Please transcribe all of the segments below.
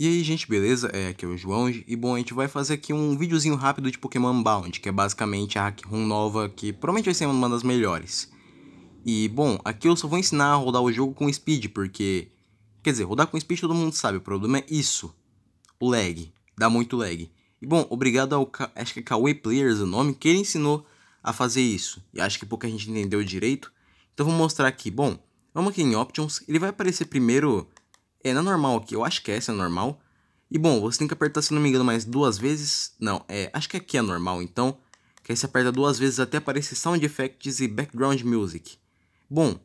E aí gente, beleza? É, aqui é o João e bom, a gente vai fazer aqui um videozinho rápido de Pokémon Bound, que é basicamente a hack Run nova que provavelmente vai ser uma das melhores. E bom, aqui eu só vou ensinar a rodar o jogo com speed, porque... Quer dizer, rodar com speed todo mundo sabe, o problema é isso. O lag, dá muito lag. E bom, obrigado ao, Ka acho que é Kawaii Players o nome, que ele ensinou a fazer isso. E acho que pouca gente entendeu direito. Então vou mostrar aqui, bom, vamos aqui em Options, ele vai aparecer primeiro é na é normal aqui, eu acho que é essa é normal. E bom, você tem que apertar, se não me engano, mais duas vezes. Não, é, acho que aqui é normal, então. Que aí você aperta duas vezes até aparecer Sound Effects e Background Music. Bom,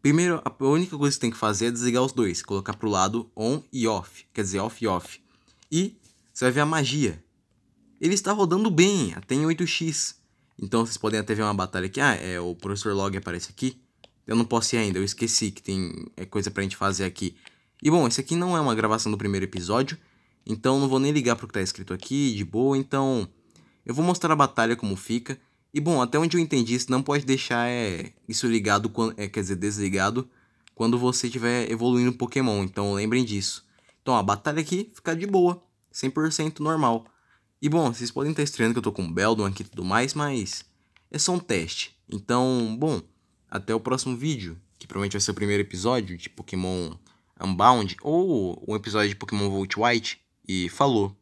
primeiro, a única coisa que você tem que fazer é desligar os dois. Colocar pro lado on e off, quer dizer, off e off. E você vai ver a magia. Ele está rodando bem, até em 8x. Então vocês podem até ver uma batalha aqui. Ah, é, o professor Log aparece aqui. Eu não posso ir ainda, eu esqueci que tem é coisa pra gente fazer aqui. E bom, esse aqui não é uma gravação do primeiro episódio, então não vou nem ligar pro que tá escrito aqui, de boa, então eu vou mostrar a batalha como fica. E bom, até onde eu entendi, isso não pode deixar é, isso ligado, é, quer dizer, desligado, quando você estiver evoluindo Pokémon, então lembrem disso. Então a batalha aqui fica de boa, 100% normal. E bom, vocês podem estar estranhando que eu tô com Beldon aqui e tudo mais, mas é só um teste. Então, bom, até o próximo vídeo, que provavelmente vai ser o primeiro episódio de Pokémon Unbound ou um episódio de Pokémon Volt White e falou